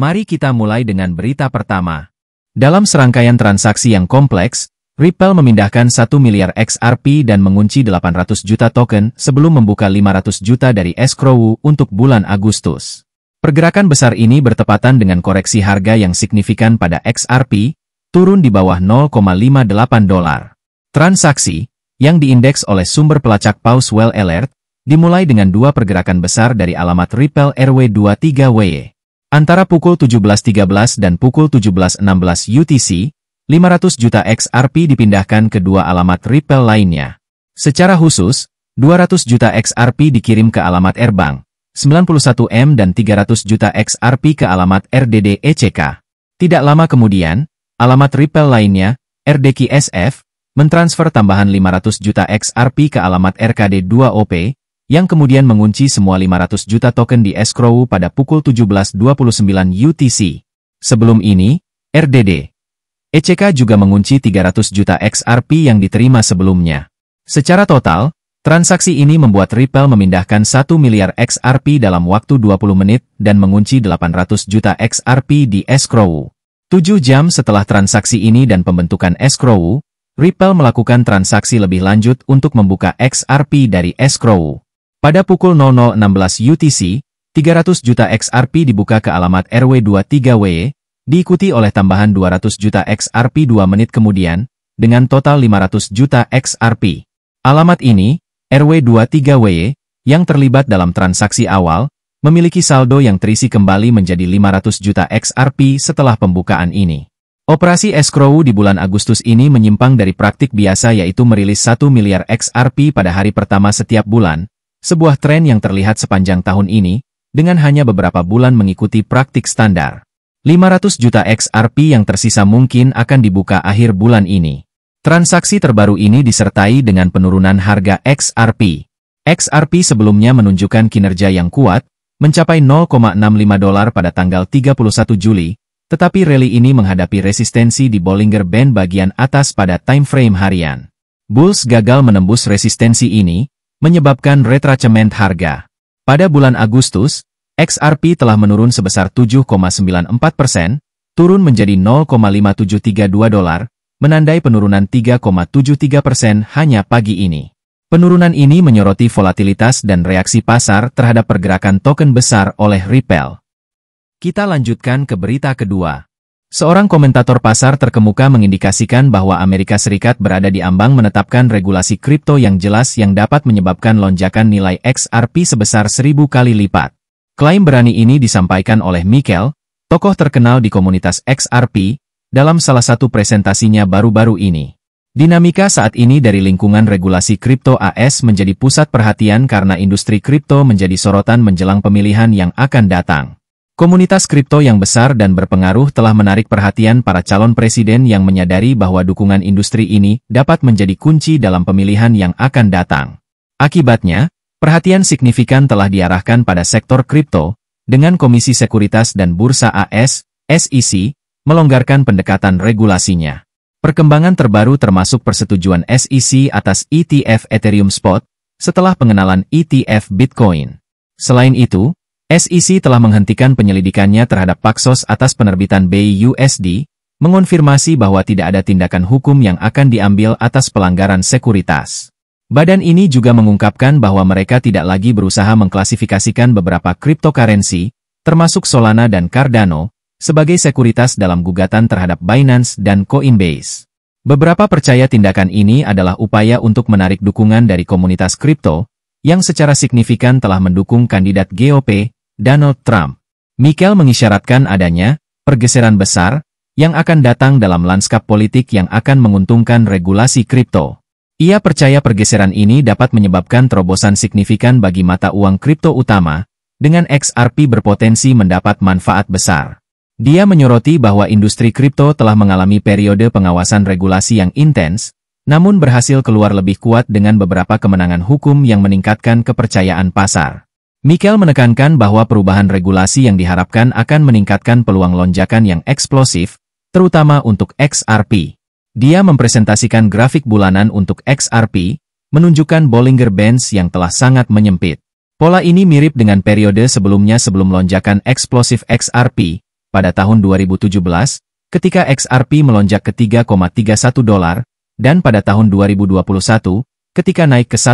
Mari kita mulai dengan berita pertama. Dalam serangkaian transaksi yang kompleks, Ripple memindahkan 1 miliar XRP dan mengunci 800 juta token sebelum membuka 500 juta dari escrow untuk bulan Agustus. Pergerakan besar ini bertepatan dengan koreksi harga yang signifikan pada XRP, turun di bawah 0,58 dolar. Transaksi, yang diindeks oleh sumber pelacak Pauswell Alert, dimulai dengan dua pergerakan besar dari alamat Ripple rw 23 we Antara pukul 17.13 dan pukul 17.16 UTC, 500 juta XRP dipindahkan ke dua alamat Ripple lainnya. Secara khusus, 200 juta XRP dikirim ke alamat Airbank, 91M dan 300 juta XRP ke alamat RDD ECK. Tidak lama kemudian, alamat Ripple lainnya, RDKSF, mentransfer tambahan 500 juta XRP ke alamat RKD2OP, yang kemudian mengunci semua 500 juta token di escrow pada pukul 17.29 UTC. Sebelum ini, RDD ECK juga mengunci 300 juta XRP yang diterima sebelumnya. Secara total, transaksi ini membuat Ripple memindahkan 1 miliar XRP dalam waktu 20 menit dan mengunci 800 juta XRP di escrow. 7 jam setelah transaksi ini dan pembentukan escrow, Ripple melakukan transaksi lebih lanjut untuk membuka XRP dari escrow. Pada pukul 00.16 UTC, 300 juta XRP dibuka ke alamat RW23W, diikuti oleh tambahan 200 juta XRP 2 menit kemudian, dengan total 500 juta XRP. Alamat ini, RW23W, yang terlibat dalam transaksi awal, memiliki saldo yang terisi kembali menjadi 500 juta XRP setelah pembukaan ini. Operasi escrow di bulan Agustus ini menyimpang dari praktik biasa yaitu merilis 1 miliar XRP pada hari pertama setiap bulan, sebuah tren yang terlihat sepanjang tahun ini, dengan hanya beberapa bulan mengikuti praktik standar. 500 juta XRP yang tersisa mungkin akan dibuka akhir bulan ini. Transaksi terbaru ini disertai dengan penurunan harga XRP. XRP sebelumnya menunjukkan kinerja yang kuat, mencapai 0,65 dolar pada tanggal 31 Juli, tetapi rally ini menghadapi resistensi di Bollinger Band bagian atas pada time frame harian. Bulls gagal menembus resistensi ini, menyebabkan retracement harga. Pada bulan Agustus, XRP telah menurun sebesar 7,94 persen, turun menjadi 0,5732 dolar, menandai penurunan 3,73 persen hanya pagi ini. Penurunan ini menyoroti volatilitas dan reaksi pasar terhadap pergerakan token besar oleh Ripple. Kita lanjutkan ke berita kedua. Seorang komentator pasar terkemuka mengindikasikan bahwa Amerika Serikat berada di ambang menetapkan regulasi kripto yang jelas yang dapat menyebabkan lonjakan nilai XRP sebesar seribu kali lipat. Klaim berani ini disampaikan oleh Michael, tokoh terkenal di komunitas XRP, dalam salah satu presentasinya baru-baru ini. Dinamika saat ini dari lingkungan regulasi kripto AS menjadi pusat perhatian karena industri kripto menjadi sorotan menjelang pemilihan yang akan datang. Komunitas kripto yang besar dan berpengaruh telah menarik perhatian para calon presiden yang menyadari bahwa dukungan industri ini dapat menjadi kunci dalam pemilihan yang akan datang. Akibatnya, perhatian signifikan telah diarahkan pada sektor kripto, dengan Komisi Sekuritas dan Bursa AS, SEC, melonggarkan pendekatan regulasinya. Perkembangan terbaru termasuk persetujuan SEC atas ETF Ethereum Spot setelah pengenalan ETF Bitcoin. Selain itu, SEC telah menghentikan penyelidikannya terhadap Paxos atas penerbitan BUSD, mengonfirmasi bahwa tidak ada tindakan hukum yang akan diambil atas pelanggaran sekuritas. Badan ini juga mengungkapkan bahwa mereka tidak lagi berusaha mengklasifikasikan beberapa cryptocurrency, termasuk Solana dan Cardano, sebagai sekuritas dalam gugatan terhadap Binance dan Coinbase. Beberapa percaya tindakan ini adalah upaya untuk menarik dukungan dari komunitas kripto, yang secara signifikan telah mendukung kandidat GOP Donald Trump. Michael mengisyaratkan adanya pergeseran besar yang akan datang dalam lanskap politik yang akan menguntungkan regulasi kripto. Ia percaya pergeseran ini dapat menyebabkan terobosan signifikan bagi mata uang kripto utama, dengan XRP berpotensi mendapat manfaat besar. Dia menyoroti bahwa industri kripto telah mengalami periode pengawasan regulasi yang intens, namun berhasil keluar lebih kuat dengan beberapa kemenangan hukum yang meningkatkan kepercayaan pasar. Mikel menekankan bahwa perubahan regulasi yang diharapkan akan meningkatkan peluang lonjakan yang eksplosif, terutama untuk XRP. Dia mempresentasikan grafik bulanan untuk XRP, menunjukkan Bollinger Bands yang telah sangat menyempit. Pola ini mirip dengan periode sebelumnya sebelum lonjakan eksplosif XRP, pada tahun 2017, ketika XRP melonjak ke 3,31 dolar, dan pada tahun 2021, ketika naik ke 1,96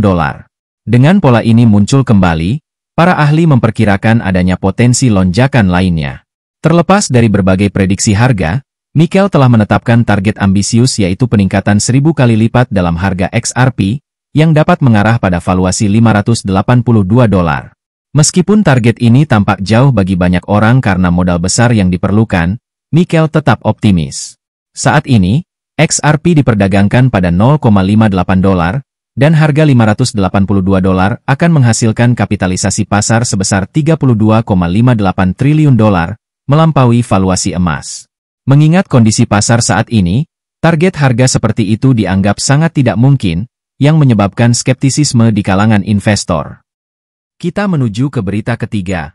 dolar. Dengan pola ini muncul kembali, para ahli memperkirakan adanya potensi lonjakan lainnya. Terlepas dari berbagai prediksi harga, Mikel telah menetapkan target ambisius yaitu peningkatan 1000 kali lipat dalam harga XRP, yang dapat mengarah pada valuasi 582 dolar. Meskipun target ini tampak jauh bagi banyak orang karena modal besar yang diperlukan, Mikel tetap optimis. Saat ini, XRP diperdagangkan pada 0,58 dolar, dan harga 582 dolar akan menghasilkan kapitalisasi pasar sebesar 32,58 triliun dolar, melampaui valuasi emas. Mengingat kondisi pasar saat ini, target harga seperti itu dianggap sangat tidak mungkin, yang menyebabkan skeptisisme di kalangan investor. Kita menuju ke berita ketiga.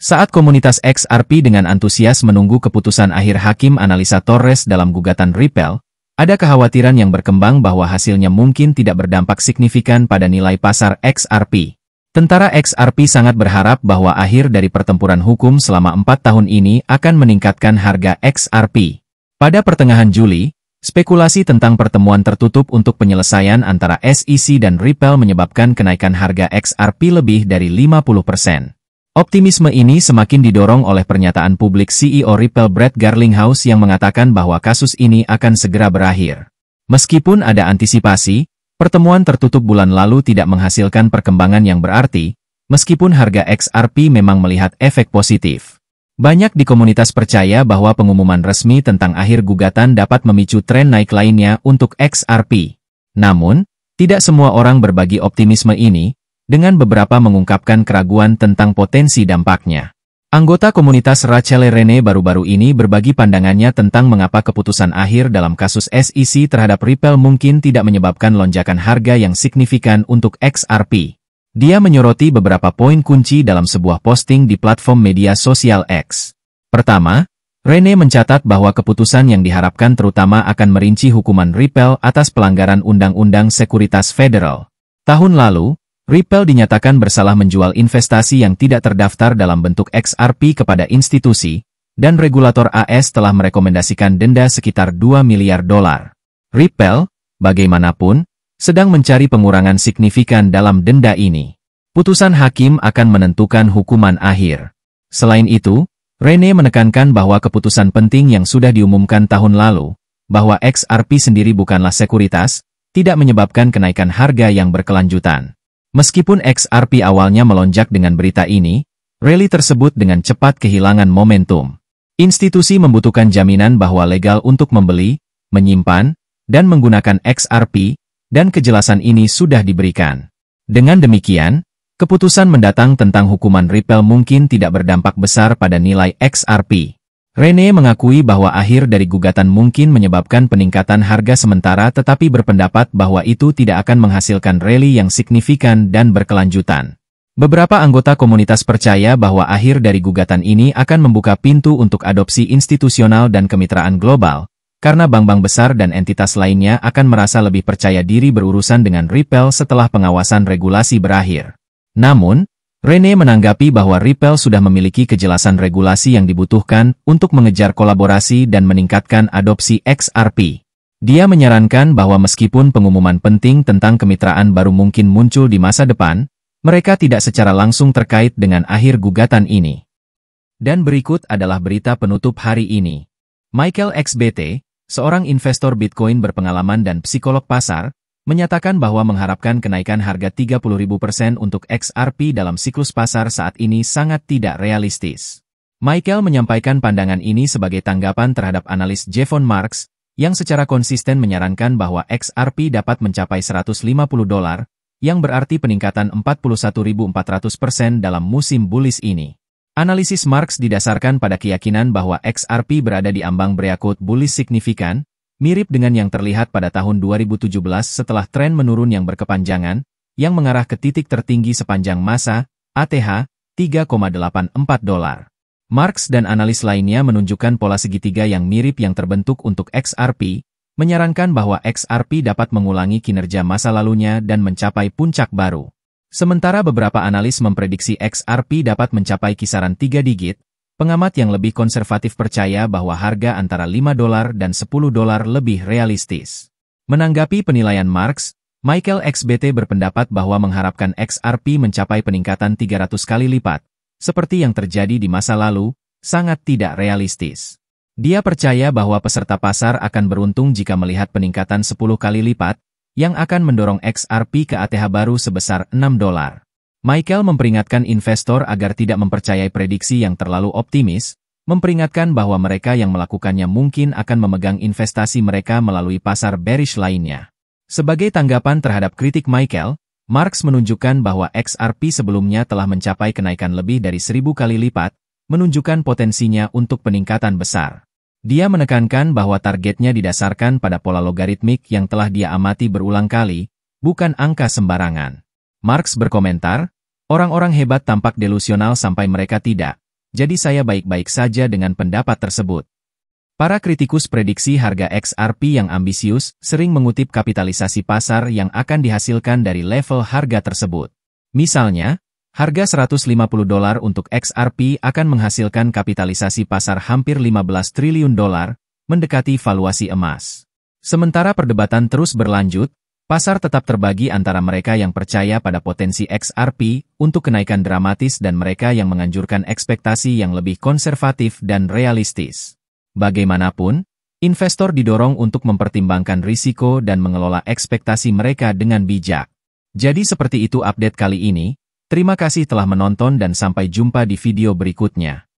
Saat komunitas XRP dengan antusias menunggu keputusan akhir hakim analisa Torres dalam gugatan Ripple, ada kekhawatiran yang berkembang bahwa hasilnya mungkin tidak berdampak signifikan pada nilai pasar XRP. Tentara XRP sangat berharap bahwa akhir dari pertempuran hukum selama 4 tahun ini akan meningkatkan harga XRP. Pada pertengahan Juli, spekulasi tentang pertemuan tertutup untuk penyelesaian antara SEC dan Ripple menyebabkan kenaikan harga XRP lebih dari 50 persen. Optimisme ini semakin didorong oleh pernyataan publik CEO Ripple Brad Garlinghouse yang mengatakan bahwa kasus ini akan segera berakhir. Meskipun ada antisipasi, pertemuan tertutup bulan lalu tidak menghasilkan perkembangan yang berarti, meskipun harga XRP memang melihat efek positif. Banyak di komunitas percaya bahwa pengumuman resmi tentang akhir gugatan dapat memicu tren naik lainnya untuk XRP. Namun, tidak semua orang berbagi optimisme ini, dengan beberapa mengungkapkan keraguan tentang potensi dampaknya. Anggota komunitas Rachel Rene baru-baru ini berbagi pandangannya tentang mengapa keputusan akhir dalam kasus SEC terhadap Ripple mungkin tidak menyebabkan lonjakan harga yang signifikan untuk XRP. Dia menyoroti beberapa poin kunci dalam sebuah posting di platform media sosial X. Pertama, Rene mencatat bahwa keputusan yang diharapkan terutama akan merinci hukuman Ripple atas pelanggaran Undang-Undang Sekuritas Federal. Tahun lalu, Ripple dinyatakan bersalah menjual investasi yang tidak terdaftar dalam bentuk XRP kepada institusi, dan regulator AS telah merekomendasikan denda sekitar 2 miliar dolar. Ripple, bagaimanapun, sedang mencari pengurangan signifikan dalam denda ini. Putusan hakim akan menentukan hukuman akhir. Selain itu, Rene menekankan bahwa keputusan penting yang sudah diumumkan tahun lalu, bahwa XRP sendiri bukanlah sekuritas, tidak menyebabkan kenaikan harga yang berkelanjutan. Meskipun XRP awalnya melonjak dengan berita ini, rally tersebut dengan cepat kehilangan momentum. Institusi membutuhkan jaminan bahwa legal untuk membeli, menyimpan, dan menggunakan XRP, dan kejelasan ini sudah diberikan. Dengan demikian, keputusan mendatang tentang hukuman ripple mungkin tidak berdampak besar pada nilai XRP. Rene mengakui bahwa akhir dari gugatan mungkin menyebabkan peningkatan harga sementara tetapi berpendapat bahwa itu tidak akan menghasilkan rally yang signifikan dan berkelanjutan. Beberapa anggota komunitas percaya bahwa akhir dari gugatan ini akan membuka pintu untuk adopsi institusional dan kemitraan global, karena bank-bank besar dan entitas lainnya akan merasa lebih percaya diri berurusan dengan Ripple setelah pengawasan regulasi berakhir. Namun, Rene menanggapi bahwa Ripple sudah memiliki kejelasan regulasi yang dibutuhkan untuk mengejar kolaborasi dan meningkatkan adopsi XRP. Dia menyarankan bahwa meskipun pengumuman penting tentang kemitraan baru mungkin muncul di masa depan, mereka tidak secara langsung terkait dengan akhir gugatan ini. Dan berikut adalah berita penutup hari ini. Michael XBT, seorang investor Bitcoin berpengalaman dan psikolog pasar, menyatakan bahwa mengharapkan kenaikan harga 30.000% untuk XRP dalam siklus pasar saat ini sangat tidak realistis. Michael menyampaikan pandangan ini sebagai tanggapan terhadap analis Jevon Marks, yang secara konsisten menyarankan bahwa XRP dapat mencapai 150 dolar, yang berarti peningkatan 41.400% dalam musim bullish ini. Analisis Marx didasarkan pada keyakinan bahwa XRP berada di ambang breakout bullish signifikan, mirip dengan yang terlihat pada tahun 2017 setelah tren menurun yang berkepanjangan, yang mengarah ke titik tertinggi sepanjang masa, ATH, 3,84 dolar. Marx dan analis lainnya menunjukkan pola segitiga yang mirip yang terbentuk untuk XRP, menyarankan bahwa XRP dapat mengulangi kinerja masa lalunya dan mencapai puncak baru. Sementara beberapa analis memprediksi XRP dapat mencapai kisaran 3 digit, Pengamat yang lebih konservatif percaya bahwa harga antara 5 dolar dan 10 dolar lebih realistis. Menanggapi penilaian Marx, Michael XBT berpendapat bahwa mengharapkan XRP mencapai peningkatan 300 kali lipat, seperti yang terjadi di masa lalu, sangat tidak realistis. Dia percaya bahwa peserta pasar akan beruntung jika melihat peningkatan 10 kali lipat, yang akan mendorong XRP ke ATH baru sebesar 6 dolar. Michael memperingatkan investor agar tidak mempercayai prediksi yang terlalu optimis, memperingatkan bahwa mereka yang melakukannya mungkin akan memegang investasi mereka melalui pasar bearish lainnya. Sebagai tanggapan terhadap kritik Michael, Marx menunjukkan bahwa XRP sebelumnya telah mencapai kenaikan lebih dari seribu kali lipat, menunjukkan potensinya untuk peningkatan besar. Dia menekankan bahwa targetnya didasarkan pada pola logaritmik yang telah dia amati berulang kali, bukan angka sembarangan. Marx berkomentar, orang-orang hebat tampak delusional sampai mereka tidak, jadi saya baik-baik saja dengan pendapat tersebut. Para kritikus prediksi harga XRP yang ambisius sering mengutip kapitalisasi pasar yang akan dihasilkan dari level harga tersebut. Misalnya, harga 150 dolar untuk XRP akan menghasilkan kapitalisasi pasar hampir 15 triliun dolar, mendekati valuasi emas. Sementara perdebatan terus berlanjut, Pasar tetap terbagi antara mereka yang percaya pada potensi XRP untuk kenaikan dramatis dan mereka yang menganjurkan ekspektasi yang lebih konservatif dan realistis. Bagaimanapun, investor didorong untuk mempertimbangkan risiko dan mengelola ekspektasi mereka dengan bijak. Jadi seperti itu update kali ini, terima kasih telah menonton dan sampai jumpa di video berikutnya.